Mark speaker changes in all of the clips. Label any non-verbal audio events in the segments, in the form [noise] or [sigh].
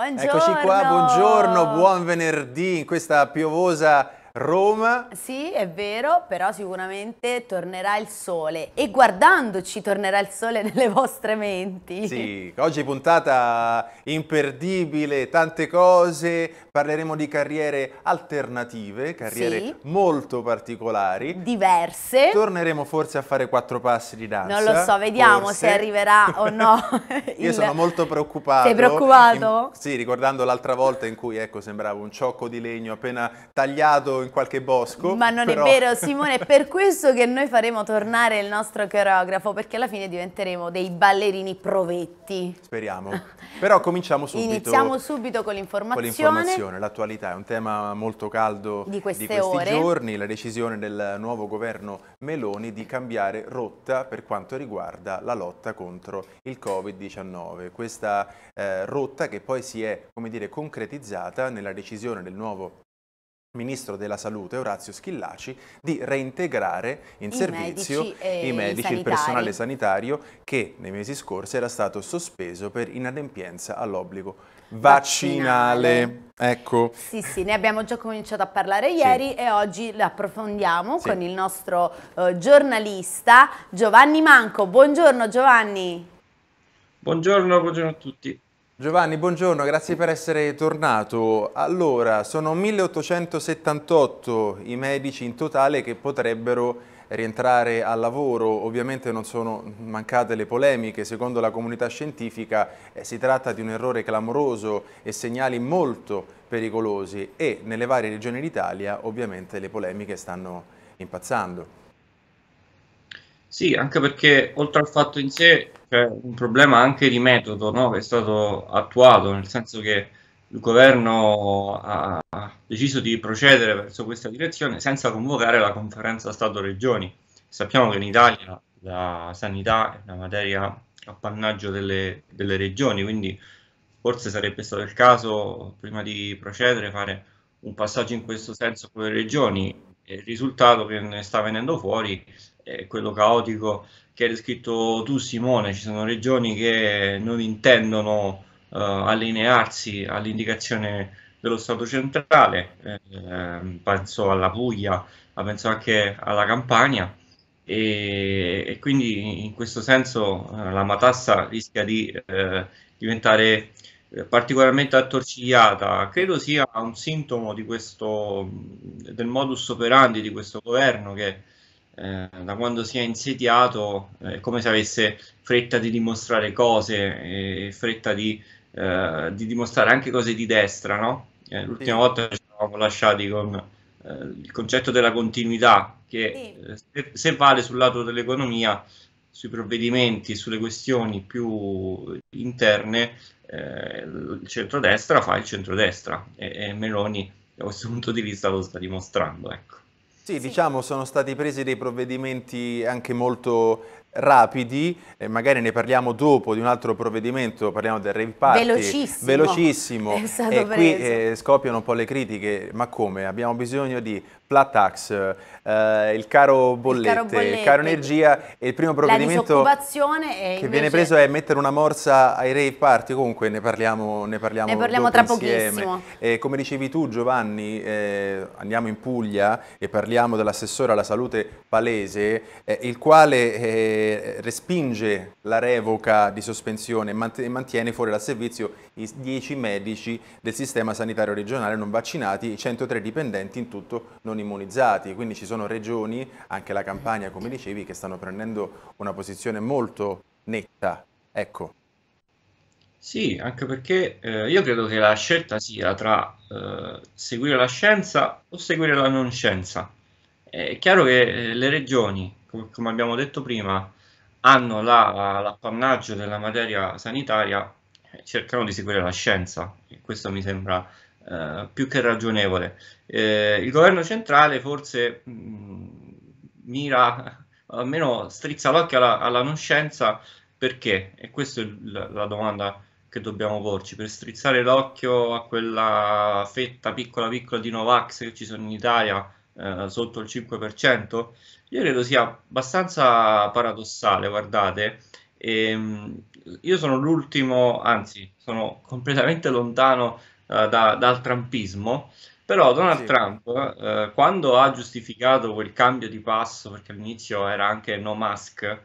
Speaker 1: Buongiorno. Eccoci qua, buongiorno, buon
Speaker 2: venerdì in questa piovosa Roma.
Speaker 1: Sì, è vero, però sicuramente tornerà il sole e guardandoci tornerà il sole [laughs] nelle
Speaker 2: vostre menti. Sì, oggi puntata imperdibile, tante cose, parleremo di carriere alternative, carriere sì. molto particolari. Diverse. Torneremo forse a fare quattro passi di danza. Non lo so, vediamo forse. se
Speaker 1: arriverà o no. [laughs] Il... Io sono
Speaker 2: molto preoccupato. Sei preoccupato? In... Sì, ricordando l'altra volta in cui ecco, sembrava un ciocco di legno appena tagliato in in qualche bosco. Ma non però... è vero [laughs]
Speaker 1: Simone, è per questo che noi faremo tornare il nostro coreografo, perché alla fine diventeremo dei ballerini provetti.
Speaker 2: Speriamo. [laughs] Però cominciamo subito. Iniziamo
Speaker 1: subito con l'informazione.
Speaker 2: l'attualità è un tema molto caldo di, di questi ore. giorni, la decisione del nuovo governo Meloni di cambiare rotta per quanto riguarda la lotta contro il Covid-19. Questa eh, rotta che poi si è, come dire, concretizzata nella decisione del nuovo Ministro della Salute Orazio Schillaci di reintegrare in I servizio medici eh, i medici, il personale sanitario che nei mesi scorsi era stato sospeso per inadempienza all'obbligo vaccinale. vaccinale. Ecco.
Speaker 1: Sì, sì, ne abbiamo già cominciato a parlare ieri sì. e oggi l'approfondiamo sì. con il nostro eh, giornalista Giovanni Manco. Buongiorno Giovanni.
Speaker 2: Buongiorno, buongiorno a tutti. Giovanni, buongiorno, grazie per essere tornato. Allora, sono 1878 i medici in totale che potrebbero rientrare al lavoro. Ovviamente non sono mancate le polemiche, secondo la comunità scientifica eh, si tratta di un errore clamoroso e segnali molto pericolosi e nelle varie regioni d'Italia ovviamente le polemiche stanno
Speaker 3: impazzando. Sì, anche perché oltre al fatto in sé c'è un problema anche di metodo no? che è stato attuato, nel senso che il governo ha deciso di procedere verso questa direzione senza convocare la conferenza Stato-Regioni. Sappiamo che in Italia la sanità è una materia appannaggio delle, delle regioni, quindi forse sarebbe stato il caso, prima di procedere, fare un passaggio in questo senso con le regioni il risultato che ne sta venendo fuori è quello caotico che hai descritto tu Simone, ci sono regioni che non intendono eh, allinearsi all'indicazione dello Stato centrale, eh, penso alla Puglia, ma penso anche alla Campania e, e quindi in questo senso eh, la matassa rischia di eh, diventare eh, particolarmente attorcigliata, credo sia un sintomo di questo, del modus operandi di questo governo che eh, da quando si è insediato eh, è come se avesse fretta di dimostrare cose e fretta di, eh, di dimostrare anche cose di destra. No? Eh, l'ultima sì. volta ci eravamo lasciati con eh, il concetto della continuità che sì. se, se vale sul lato dell'economia sui provvedimenti e sulle questioni più interne eh, il centrodestra fa il centrodestra e, e Meloni da questo [laughs] punto di vista lo sta dimostrando. Ecco. Sì, diciamo sono
Speaker 2: stati presi dei provvedimenti anche molto rapidi, eh, magari ne parliamo dopo di un altro provvedimento, parliamo del rave party, velocissimo, velocissimo. [laughs] e preso. qui eh, scoppiano un po' le critiche, ma come? Abbiamo bisogno di flat tax, eh, il, caro bollette, il caro bollette, il caro energia e il primo provvedimento la
Speaker 1: disoccupazione che viene preso
Speaker 2: è mettere una morsa ai rave party, comunque ne parliamo, ne parliamo, ne parliamo tra insieme. pochissimo. come dicevi tu Giovanni, eh, andiamo in Puglia e parliamo dell'assessore alla salute palese, eh, il quale eh, eh, respinge la revoca di sospensione e mantiene fuori dal servizio i 10 medici del sistema sanitario regionale non vaccinati, i 103 dipendenti in tutto non immunizzati. Quindi ci sono regioni, anche la Campania come dicevi, che stanno prendendo una posizione molto netta.
Speaker 3: Ecco. Sì, anche perché eh, io credo che la scelta sia tra eh, seguire la scienza o seguire la non scienza. È chiaro che eh, le regioni come, abbiamo detto prima, hanno la, l'appannaggio della materia sanitaria eh, cercano di seguire la scienza, questo mi sembra eh, più che ragionevole. Eh, il governo centrale forse mh, mm, mira, almeno strizza l'occhio alla, alla, non scienza, perché? E questa è la domanda che dobbiamo porci, per strizzare l'occhio a quella fetta piccola piccola di Novax che ci sono in Italia, eh, sotto il 5%, io credo sia abbastanza paradossale, guardate. Ehm, io sono l'ultimo, anzi, sono completamente lontano eh, da, dal trumpismo,
Speaker 4: però Donald sì. Trump,
Speaker 3: eh, quando ha giustificato quel cambio di passo, perché all'inizio era anche no mask, eh,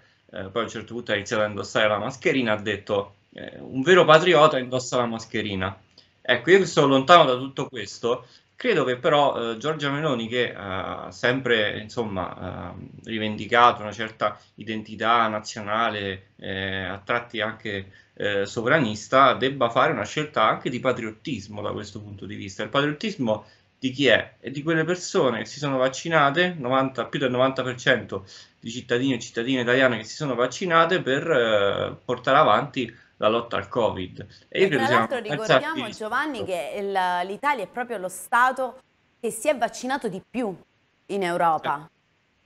Speaker 3: poi a un certo punto ha iniziato a indossare la mascherina, ha detto eh, un vero patriota indossa la mascherina. Ecco, io sono lontano da tutto questo Credo che però eh, Giorgia Meloni, che ha eh, sempre insomma, eh, rivendicato una certa identità nazionale, eh, a tratti anche eh, sovranista, debba fare una scelta anche di patriottismo da questo punto di vista. Il patriottismo di chi è? E di quelle persone che si sono vaccinate, 90, più del 90% di cittadini e cittadine italiane che si sono vaccinate per eh, portare avanti la lotta al Covid. E io e credo tra l'altro ricordiamo
Speaker 1: Giovanni che l'Italia è proprio lo Stato che si è vaccinato di più in Europa.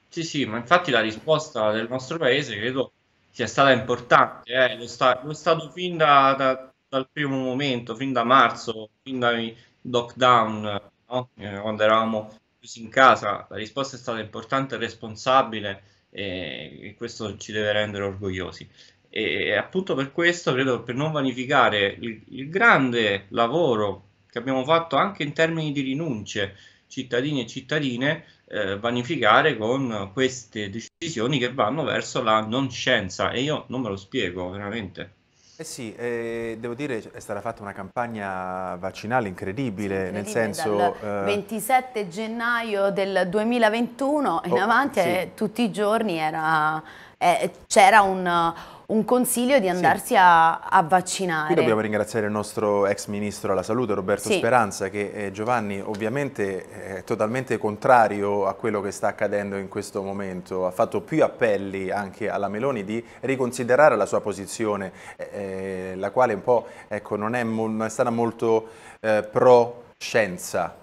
Speaker 3: Sì, sì, ma infatti la risposta del nostro paese credo sia stata importante, eh. lo, sta, lo, Stato fin da, da, dal primo momento, fin da marzo, fin dai lockdown, no? Eh, quando eravamo chiusi in casa, la risposta è stata importante e responsabile eh, e questo ci deve rendere orgogliosi. E appunto per questo credo per non vanificare il, il grande lavoro che abbiamo fatto anche in termini di rinunce cittadini e cittadine eh, vanificare con queste decisioni che vanno verso la non scienza e io non me lo spiego veramente. Eh sì, eh, devo dire
Speaker 2: è stata fatta una campagna vaccinale incredibile, incredibile nel senso... Dal eh...
Speaker 1: 27 gennaio del 2021 in oh, avanti sì. Eh, tutti i giorni eh, c'era un un consiglio di andarsi sì. a, a, vaccinare. Qui dobbiamo
Speaker 2: ringraziare il nostro ex ministro alla salute Roberto sì. Speranza che eh, Giovanni ovviamente eh, è totalmente contrario a quello che sta accadendo in questo momento, ha fatto più appelli anche alla Meloni di riconsiderare la sua posizione, eh, eh la quale un po' ecco, non, è non, è stata molto eh, pro scienza.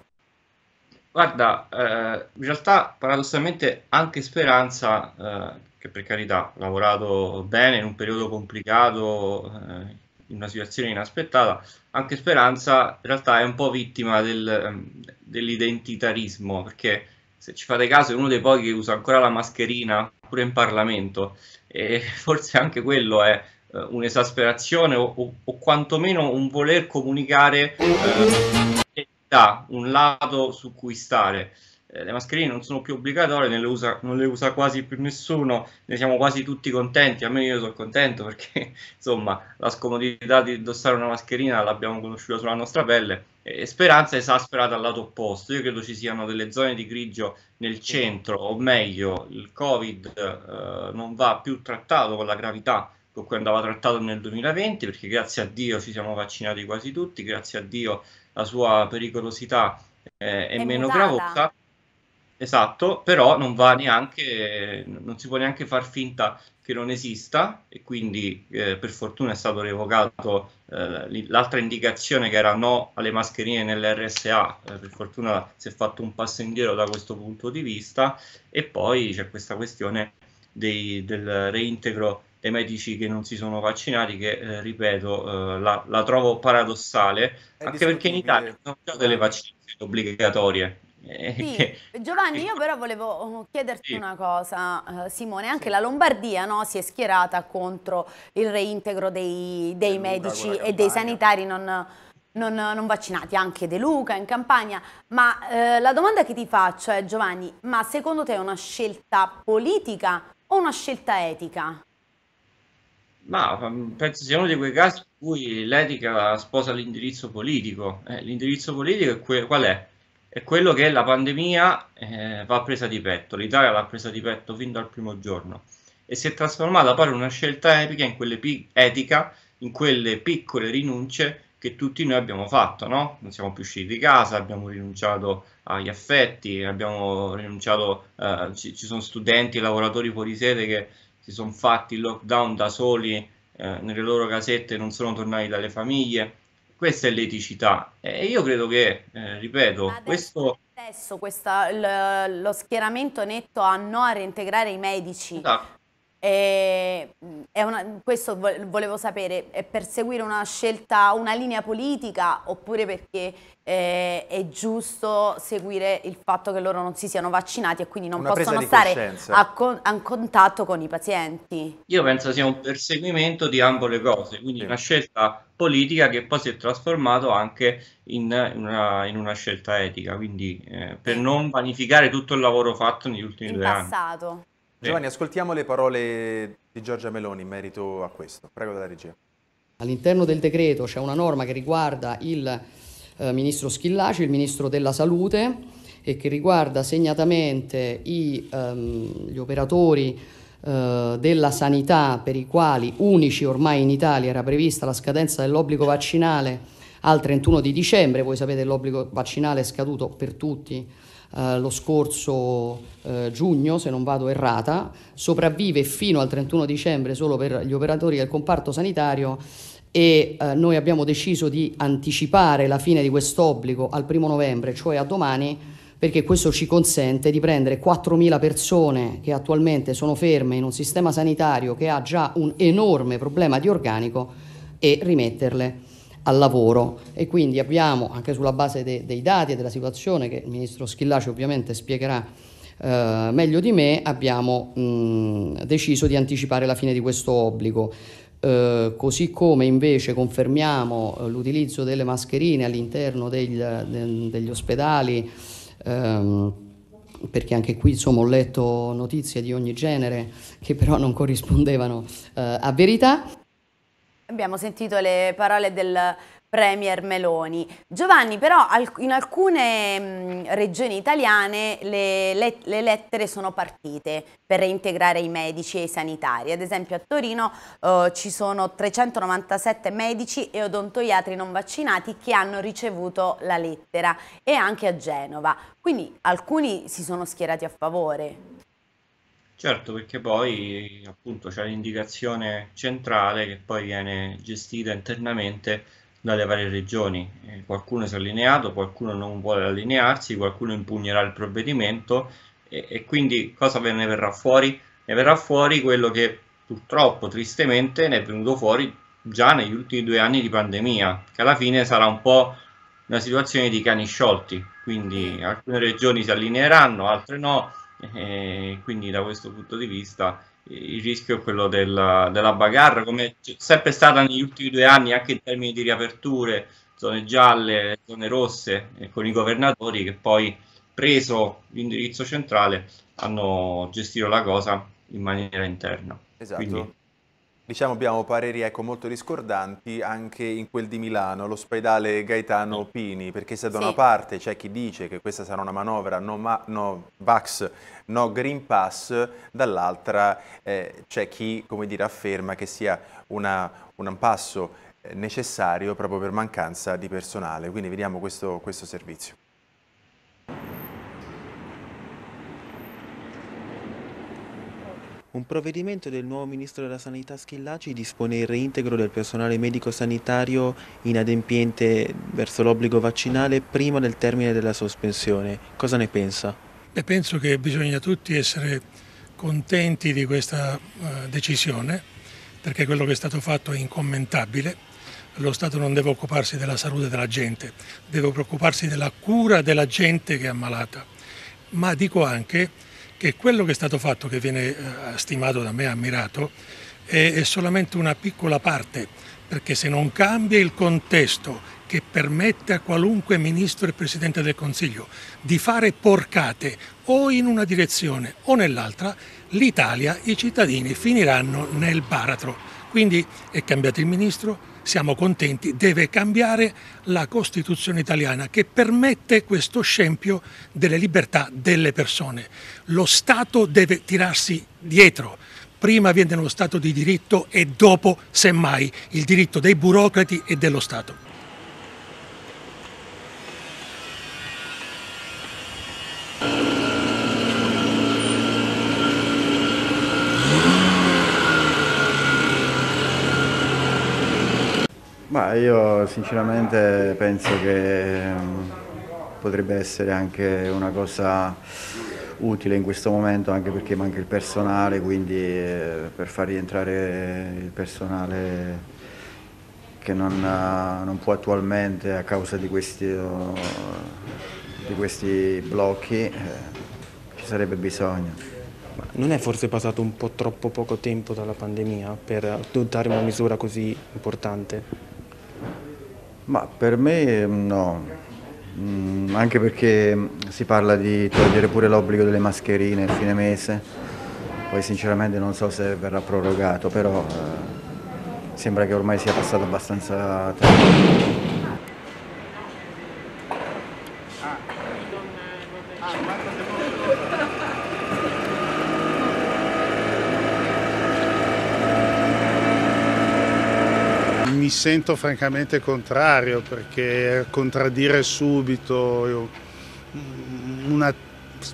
Speaker 3: Guarda, eh, in realtà paradossalmente anche Speranza che per carità ha lavorato bene in un periodo complicato, eh, in una situazione inaspettata, anche Speranza in realtà è un po' vittima del, ehm, dell'identitarismo, perché se ci fate caso è uno dei pochi che usa ancora la mascherina pure in Parlamento e [laughs] forse anche quello è eh, un'esasperazione o, o, quantomeno un voler comunicare eh, un lato su cui stare. Eh, le mascherine non sono più obbligatorie, non le, usa, non le usa quasi più nessuno, ne siamo quasi tutti contenti, almeno io sono contento perché [laughs] insomma la scomodità di indossare una mascherina l'abbiamo conosciuta sulla nostra pelle e Speranza esasperata al lato opposto, io credo ci siano delle zone di grigio nel centro, o meglio il Covid eh, non va più trattato con la gravità con cui andava trattato nel 2020 perché grazie a Dio ci siamo vaccinati quasi tutti, grazie a Dio la sua pericolosità eh, è, è, meno gravosa Esatto, però non va neanche, non si può neanche far finta che non esista e quindi eh, per fortuna è stato revocato eh, l'altra indicazione che era no alle mascherine nell'RSA, eh, per fortuna si è fatto un passo indietro da questo punto di vista e poi c'è questa questione dei, del reintegro dei medici che non si sono vaccinati che, eh, ripeto, eh, la, la, trovo paradossale, è anche perché in Italia sono già delle ah. vaccinazioni obbligatorie, eh,
Speaker 1: sì, Giovanni, io però volevo oh, chiederti sì. una cosa, eh, Simone, anche sì. la Lombardia no, si è schierata contro il reintegro dei, dei medici e dei sanitari non, non, non, vaccinati, anche De Luca in campagna, ma eh, la domanda che ti faccio è Giovanni, ma secondo te è una scelta politica o una scelta etica?
Speaker 3: Ma mm, penso sia uno di quei casi in cui l'etica sposa l'indirizzo politico. Eh, l'indirizzo politico è qual è? è quello che la pandemia eh, va presa di petto, l'Italia l'ha presa di petto fin dal primo giorno e si è trasformata poi in una scelta epica, in quelle pi- etica, in quelle piccole rinunce che tutti noi abbiamo fatto, no? Non siamo più usciti di casa, abbiamo rinunciato agli affetti, abbiamo rinunciato, eh, ci, ci, sono studenti, lavoratori fuori sede che si sono fatti il lockdown da soli eh, nelle loro casette, non sono tornati dalle famiglie questa è l'eticità e io credo che, eh, ripeto, adesso, questo...
Speaker 1: Adesso questa, lo schieramento netto a no a reintegrare i medici. Esatto una, questo volevo sapere, è per seguire una scelta, una linea politica oppure perché eh, è giusto seguire il fatto che loro non si siano vaccinati e quindi non una possono stare a, a, contatto con i pazienti?
Speaker 3: Io penso sia un perseguimento di ambo le cose, quindi sì. una scelta politica che poi si è trasformata anche in una, in una, scelta etica, quindi eh, per non vanificare tutto il lavoro fatto negli ultimi in due
Speaker 5: passato. anni.
Speaker 3: Giovanni,
Speaker 2: ascoltiamo le parole di Giorgia Meloni in merito a questo. Prego dalla
Speaker 5: regia. All'interno del decreto c'è una norma che riguarda il eh, ministro Schillaci, il ministro della Salute, e che riguarda segnatamente i, ehm, gli operatori eh, della sanità per i quali unici ormai in Italia era prevista la scadenza dell'obbligo vaccinale al 31 di dicembre, voi sapete che l'obbligo vaccinale è scaduto per tutti eh, lo scorso eh, giugno, se non vado errata, sopravvive fino al 31 dicembre solo per gli operatori del comparto sanitario e eh, noi abbiamo deciso di anticipare la fine di quest'obbligo al 1 novembre, cioè a domani, perché questo ci consente di prendere 4.000 persone che attualmente sono ferme in un sistema sanitario che ha già un enorme problema di organico e rimetterle al lavoro e quindi abbiamo anche sulla base de, dei dati e della situazione che il ministro Schillaci ovviamente spiegherà eh, meglio di me, abbiamo mh, deciso di anticipare la fine di questo obbligo. Eh, così come invece confermiamo eh, l'utilizzo delle mascherine all'interno degli, de, degli ospedali, ehm, perché anche qui insomma, ho letto notizie di ogni genere che però non corrispondevano eh, a verità.
Speaker 1: Abbiamo sentito le parole del Premier Meloni. Giovanni, però in alcune mm, regioni italiane le, le, le, lettere sono partite per reintegrare i medici e i sanitari. Ad esempio a Torino eh, ci sono 397 medici e odontoiatri non vaccinati che hanno ricevuto la lettera e anche a Genova. Quindi alcuni si sono schierati a favore.
Speaker 3: Certo, perché poi appunto c'è l'indicazione centrale che poi viene gestita internamente dalle varie regioni. Eh, qualcuno si è allineato, qualcuno non vuole allinearsi, qualcuno impugnerà il provvedimento e, e quindi cosa ve ne verrà fuori? Ne verrà fuori quello che purtroppo, tristemente, ne è venuto fuori già negli ultimi due anni di pandemia, che alla fine sarà un po' una situazione di cani sciolti, quindi alcune regioni si allineeranno, altre no, e eh, quindi da questo punto di vista eh, il rischio è quello della, della bagarre, come c'è sempre stata negli ultimi due anni anche in termini di riaperture, zone gialle, zone rosse, eh, con i governatori che poi preso l'indirizzo centrale hanno gestito la cosa in maniera interna. Esatto. Quindi, diciamo abbiamo pareri ecco,
Speaker 2: molto discordanti anche in quel di Milano, l'ospedale Gaetano Pini, perché se da sì. una parte c'è chi dice che questa sarà una manovra no, ma, no Vax, no Green Pass, dall'altra eh, c'è chi dire, afferma che sia una, un passo eh, necessario proprio per mancanza di personale, quindi vediamo questo, questo servizio. Un provvedimento del nuovo Ministro della Sanità Schillaci dispone il reintegro del personale medico-sanitario inadempiente verso l'obbligo vaccinale prima del termine della sospensione. Cosa ne pensa?
Speaker 4: Beh, penso che bisogna tutti essere contenti di questa eh, decisione perché quello che è stato fatto è incommentabile. Lo Stato non deve occuparsi della salute della gente, deve preoccuparsi della cura della gente che è ammalata. Ma dico anche che quello che è stato fatto, che viene eh, stimato da me, ammirato, è solamente una piccola parte, perché se non cambia il contesto che permette a qualunque ministro e presidente del Consiglio di fare porcate o in una direzione o nell'altra, l'Italia, i cittadini finiranno nel baratro. Quindi è cambiato il ministro, siamo contenti, deve cambiare la Costituzione italiana che permette questo scempio delle libertà delle persone. Lo Stato deve tirarsi dietro, prima viene lo Stato di diritto e dopo, semmai, il diritto dei burocrati e dello Stato.
Speaker 3: Ma io sinceramente penso che ehm, potrebbe essere anche una cosa utile in questo momento anche perché manca il personale, quindi eh, per far rientrare il personale che non, eh, non può attualmente a causa di questi, di questi blocchi eh, ci sarebbe bisogno.
Speaker 2: Non è forse passato un po' troppo poco tempo dalla pandemia per adottare una misura così importante?
Speaker 3: Ma per me mm, no, mm, anche perché mm, si parla di togliere pure l'obbligo delle mascherine a fine mese, poi sinceramente non so se verrà prorogato, però eh, sembra
Speaker 2: che ormai sia passato abbastanza tempo.
Speaker 6: sento francamente contrario perché contraddire subito mm, una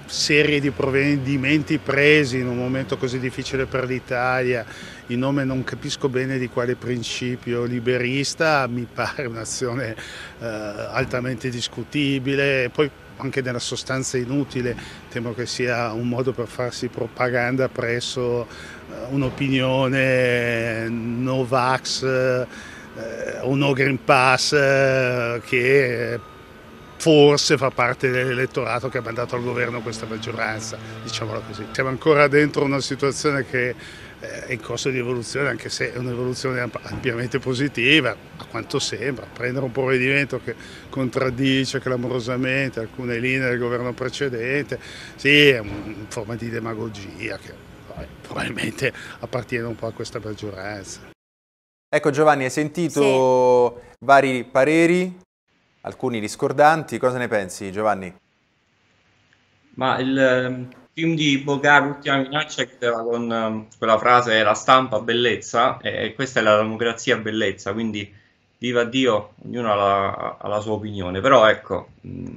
Speaker 6: serie di provvedimenti presi in un momento così difficile per l'Italia in nome non capisco bene di quale principio liberista mi pare un'azione eh, altamente discutibile e poi anche nella sostanza inutile temo che sia un modo per farsi propaganda presso eh, un'opinione Novax eh, uno Green Pass eh, che forse fa parte dell'elettorato che ha mandato al governo questa maggioranza, diciamolo così. Siamo ancora dentro una situazione che eh, è in corso di evoluzione, anche se è un'evoluzione ampiamente positiva, a quanto sembra. Prendere un provvedimento che contraddice clamorosamente alcune linee del governo precedente, sì, è una forma di demagogia che probabilmente appartiene un po' a questa maggioranza. Ecco
Speaker 2: Giovanni, hai sentito sì. vari pareri, alcuni discordanti, cosa ne pensi Giovanni?
Speaker 3: Ma il ehm, film di Bogart, Ultima minaccia, chiudeva con ehm, quella frase la stampa bellezza e questa è la democrazia bellezza, quindi viva Dio, ognuno ha la, ha la sua opinione, però ecco,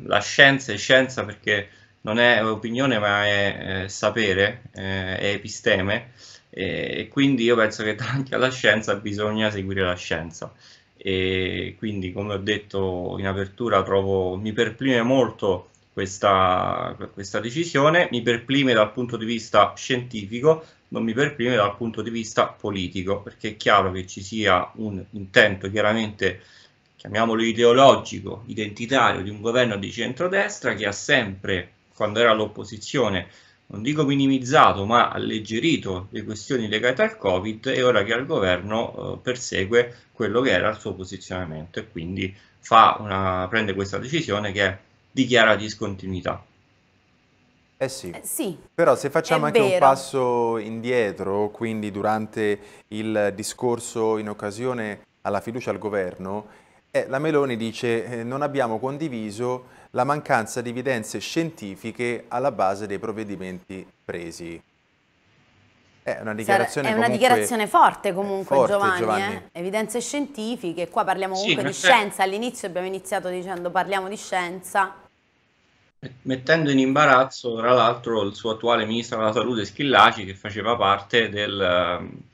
Speaker 3: la scienza è scienza perché non è opinione ma è, è sapere, è, eh, è episteme e quindi io penso che [laughs] davanti alla scienza bisogna seguire la scienza e quindi come ho detto in apertura trovo, mi perplime molto questa, questa decisione, mi perplime dal punto di vista scientifico, non mi perplime dal punto di vista politico, perché è chiaro che ci sia un intento chiaramente, chiamiamolo ideologico, identitario di un governo di centrodestra che ha sempre, quando era all'opposizione, non dico minimizzato, ma alleggerito le questioni legate al Covid e ora che al governo eh, persegue quello che era il suo posizionamento e quindi una, prende questa decisione che dichiara discontinuità.
Speaker 2: Eh sì. Eh sì. però se facciamo È anche vero. un passo indietro, quindi durante il discorso in occasione alla fiducia al governo, eh, la Meloni dice eh, non abbiamo condiviso la mancanza di evidenze scientifiche alla base dei provvedimenti presi. È una dichiarazione, È una dichiarazione
Speaker 1: forte comunque forte, Giovanni, eh. Giovanni. Eh? evidenze scientifiche, qua parliamo comunque sì, di scienza, all'inizio abbiamo iniziato dicendo parliamo di scienza.
Speaker 3: Mettendo in imbarazzo tra l'altro il suo attuale ministro della salute Schillaci che faceva parte del,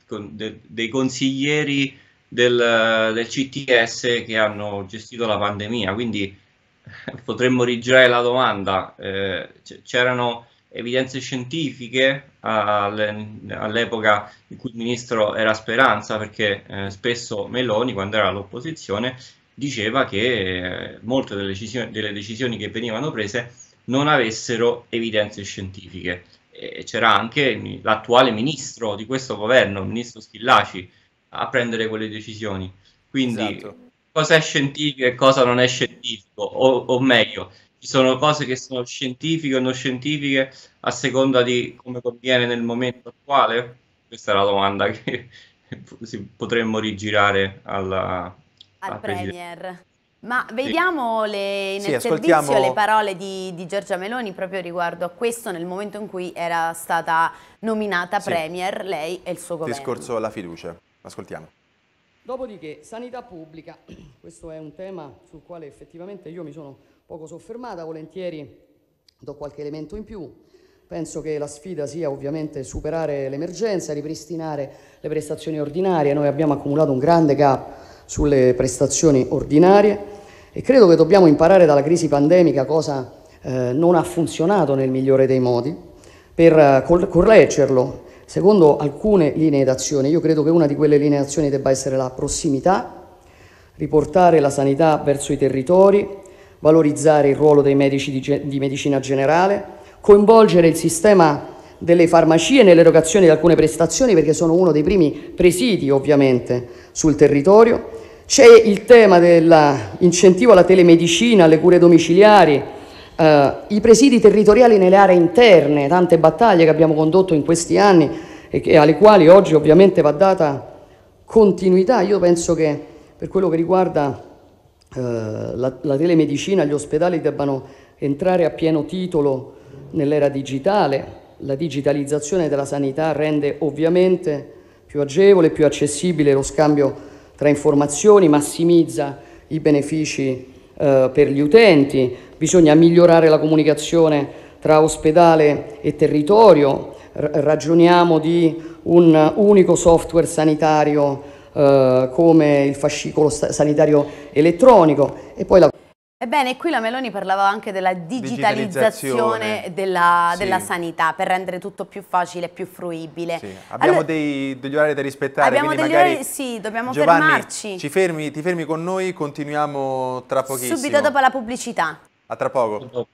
Speaker 3: eh, de, dei consiglieri del, del, CTS che hanno gestito la pandemia, quindi potremmo rigirare la domanda, eh, c'erano evidenze scientifiche all'epoca in cui il ministro era Speranza, perché eh, spesso Meloni, quando era all'opposizione, diceva che eh, molte delle decisioni, delle decisioni, che venivano prese non avessero evidenze scientifiche. c'era anche l'attuale ministro di questo governo, il ministro Schillaci, a prendere quelle decisioni. Quindi esatto cosa è scientifico e cosa non è scientifico, o, o meglio, ci sono cose che sono scientifiche o non scientifiche a seconda di come conviene nel momento attuale? Questa è la domanda che [laughs] potremmo rigirare alla, al Premier.
Speaker 1: Ma vediamo le, nel sì, servizio le parole di, di, Giorgia Meloni proprio riguardo a questo nel momento in cui era stata
Speaker 5: nominata sì. Premier lei e il suo governo. Discorso
Speaker 2: alla fiducia, ascoltiamo.
Speaker 5: Dopodiché, sanità pubblica, [clears throat] questo è un tema sul quale effettivamente io mi sono poco soffermata, volentieri do qualche elemento in più. Penso che la sfida sia ovviamente superare l'emergenza, ripristinare le prestazioni ordinarie. Noi abbiamo accumulato un grande gap sulle prestazioni ordinarie e credo che dobbiamo imparare dalla crisi pandemica cosa eh, non ha funzionato nel migliore dei modi per eh, correggerlo Secondo alcune linee d'azione, io credo che una di quelle linee d'azione debba essere la prossimità, riportare la sanità verso i territori, valorizzare il ruolo dei medici di, di medicina generale, coinvolgere il sistema delle farmacie nell'erogazione di alcune prestazioni perché sono uno dei primi presidi ovviamente sul territorio. C'è il tema dell'incentivo alla telemedicina, alle cure domiciliari, eh, i presidi territoriali nelle aree interne, tante battaglie che abbiamo condotto in questi anni e che, alle quali oggi ovviamente va data continuità. Io penso che per quello che riguarda eh, la, la telemedicina, gli ospedali debbano entrare a pieno titolo nell'era digitale, la digitalizzazione della sanità rende ovviamente più agevole, e più accessibile lo scambio tra informazioni, massimizza i benefici eh, per gli utenti, Bisogna migliorare la comunicazione tra ospedale e territorio, ragioniamo di un unico software sanitario eh, come il fascicolo sanitario elettronico e poi la
Speaker 1: Ebbene, qui la Meloni parlava anche della digitalizzazione, digitalizzazione della, sì. della, sanità per rendere tutto più facile e più fruibile. Sì.
Speaker 2: Abbiamo allora, dei, degli orari da rispettare. Abbiamo degli orari,
Speaker 1: sì, dobbiamo Giovanni, fermarci.
Speaker 2: Fermi, ti fermi con noi, continuiamo tra pochissimo. Subito dopo
Speaker 1: la pubblicità.
Speaker 2: Até
Speaker 3: logo.